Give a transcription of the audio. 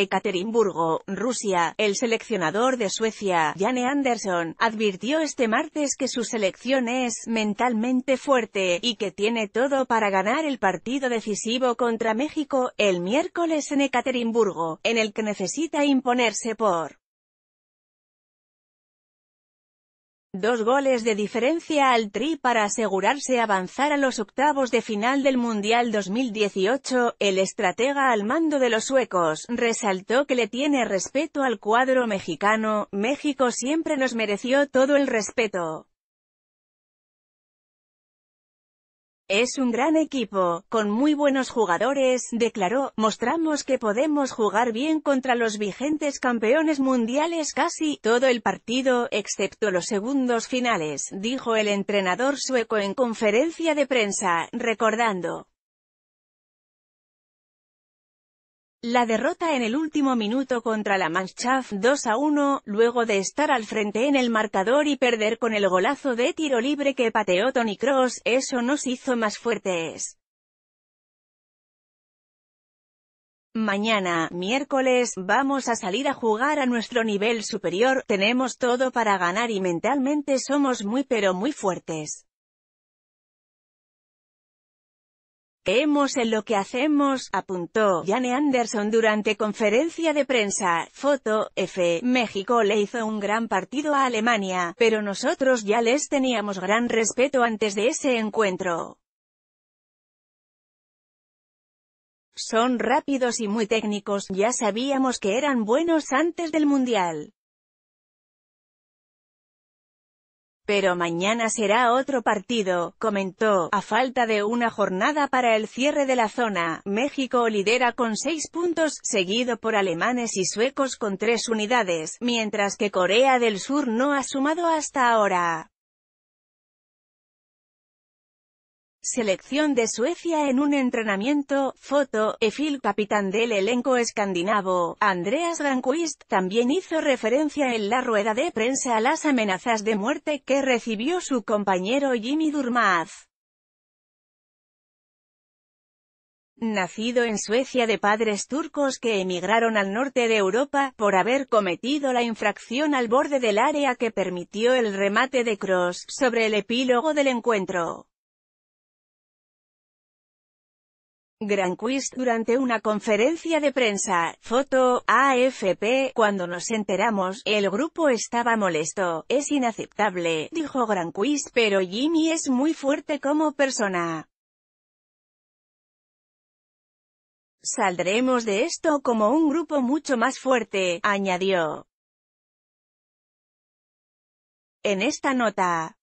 Ekaterimburgo, Rusia, el seleccionador de Suecia, Janne Andersson, advirtió este martes que su selección es mentalmente fuerte y que tiene todo para ganar el partido decisivo contra México el miércoles en Ekaterimburgo, en el que necesita imponerse por Dos goles de diferencia al Tri para asegurarse avanzar a los octavos de final del Mundial 2018, el estratega al mando de los suecos, resaltó que le tiene respeto al cuadro mexicano, México siempre nos mereció todo el respeto. Es un gran equipo, con muy buenos jugadores, declaró, mostramos que podemos jugar bien contra los vigentes campeones mundiales casi todo el partido, excepto los segundos finales, dijo el entrenador sueco en conferencia de prensa, recordando. La derrota en el último minuto contra la Mannschaft 2 a 1, luego de estar al frente en el marcador y perder con el golazo de tiro libre que pateó Tony Cross, eso nos hizo más fuertes. Mañana, miércoles, vamos a salir a jugar a nuestro nivel superior, tenemos todo para ganar y mentalmente somos muy pero muy fuertes. hemos en lo que hacemos, apuntó Jane Anderson durante conferencia de prensa. Foto, F. México le hizo un gran partido a Alemania, pero nosotros ya les teníamos gran respeto antes de ese encuentro. Son rápidos y muy técnicos, ya sabíamos que eran buenos antes del Mundial. Pero mañana será otro partido, comentó, a falta de una jornada para el cierre de la zona, México lidera con seis puntos, seguido por alemanes y suecos con tres unidades, mientras que Corea del Sur no ha sumado hasta ahora. Selección de Suecia en un entrenamiento, foto, Efil capitán del elenco escandinavo, Andreas Granqvist, también hizo referencia en la rueda de prensa a las amenazas de muerte que recibió su compañero Jimmy Durmaz. nacido en Suecia de padres turcos que emigraron al norte de Europa, por haber cometido la infracción al borde del área que permitió el remate de Cross, sobre el epílogo del encuentro. Gran Quiz durante una conferencia de prensa, foto, AFP, cuando nos enteramos, el grupo estaba molesto, es inaceptable, dijo Gran Quiz, pero Jimmy es muy fuerte como persona. Saldremos de esto como un grupo mucho más fuerte, añadió. En esta nota,